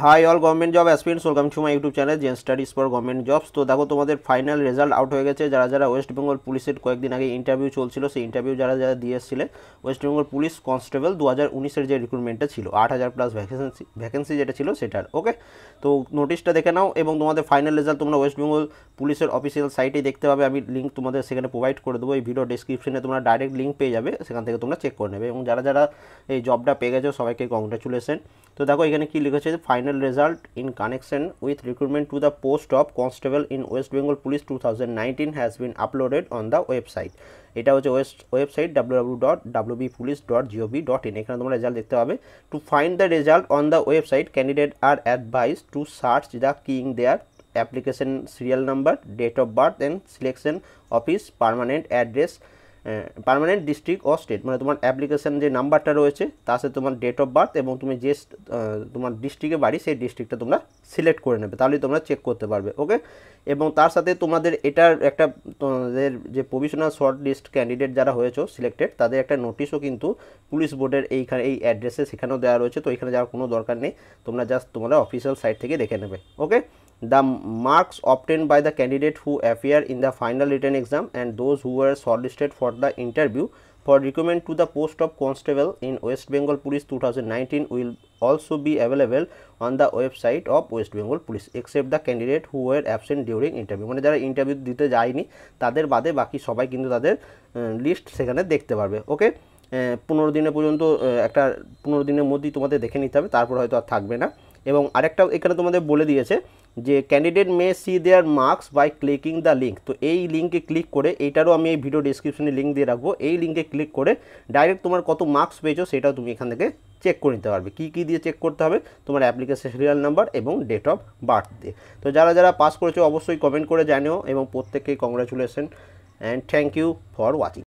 high all government job aspirants welcome to my YouTube channel Gen Studies for government jobs তো দেখো তোমাদের final result out হয়ে গেছে যারা যারা ওয়েস্ট বেঙ্গল পুলিশের কয়েকদিন আগে ইন্টারভিউ চলছিল সেই ইন্টারভিউ যারা যারা দিয়ে এসেছিলে ওয়েস্ট বেঙ্গল পুলিশ কনস্টেবল দু হাজার উনিশের যে রিক্রুটমেন্টটা ছিল আট হাজার প্লাস ভ্যাকেন্সি ভ্যাকেন্সি যেটা ছিল সেটার ওকে তো নোটিশটা দেখে নাও এবং তোমাদের ফাইনাল রেজাল্ট তোমরা ওয়েস্ট বেঙ্গল পুলিশের অফিসিয়াল সাইটে দেখতে পাবে আমি লিঙ্ক তোমাদের সেখানে প্রোভাইড করে দেবো এই ভিডিও ডিসক্রিপশনে তোমরা ডাইরেক্ট লিঙ্ক পেয়ে যাবে সেখান থেকে তোমরা চেক করে নেবে এবং যারা যারা এই জবটা পেয়ে গেছো সবাইকে কংগ্রাচুলেশন তো দেখো এখানে কি লিখেছে final result in connection with recruitment to the post of constable in West Bengal police two thousand nineteen has been uploaded on the website এটা হচ্ছে West website W dot WB police dot gov dot in এখানে তোমরা result দেখতে পাবে to find the result on the website candidate are advise to search the king their application serial number date of birth and selection office permanent address permanent district ও state মানে তোমার application যে নাম্বারটা রয়েছে তার সাথে তোমার ডেট অফ বার্থ এবং তুমি যে তোমার ডিস্ট্রিক্টে বাড়ি সেই ডিস্ট্রিক্টটা তোমরা সিলেক্ট করে নেবে তাহলেই তোমরা চেক করতে পারবে ওকে এবং তার সাথে তোমাদের এটার একটা তোমাদের যে প্রভিশনাল শর্ট লিস্ট ক্যান্ডিডেট যারা হয়েছো সিলেক্টেড তাদের একটা নোটিশও কিন্তু পুলিশ বোর্ডের এইখানে এই অ্যাড্রেসে সেখানেও দেওয়া রয়েছে তো এখানে যাওয়ার কোনো দরকার নেই তোমরা জাস্ট তোমরা অফিসিয়াল সাইট থেকে দেখে নেবে ওকে the marks obtained by the candidate who appear in the final written exam and those who were shortlisted for the interview for recruitment to the post of constable in West Bengal Police 2019 will also be available on the website of West Bengal Police except the candidate who were absent during interview মানে যারা interview দিতে যায়নি তাদের বাদে বাকি সবাই কিন্তু তাদের লিস্ট সেখানে দেখতে পারবে ওকে পনেরো দিনে পর্যন্ত একটা পনেরো দিনের মধ্যেই তোমাদের দেখে নিতে হবে তারপর হয়তো আর থাকবে না এবং আরেকটা এখানে তোমাদের বলে দিয়েছে যে candidate may see their marks by clicking the link তো এই লিঙ্কে ক্লিক করে এইটারও আমি এই ভিডিও ডিসক্রিপশনে লিঙ্ক দিয়ে রাখবো এই লিঙ্কে ক্লিক করে ডাইরেক্ট তোমার কত মার্কস পেয়েছো সেটাও তুমি এখান থেকে চেক করে নিতে পারবে কী কী দিয়ে চেক করতে হবে তোমার অ্যাপ্লিকেশন সিরিয়াল নাম্বার এবং ডেট অফ বার্থ দিয়ে তো যারা যারা পাস করেছো অবশ্যই কমেন্ট করে জানিও এবং প্রত্যেককে congratulation and thank you for watching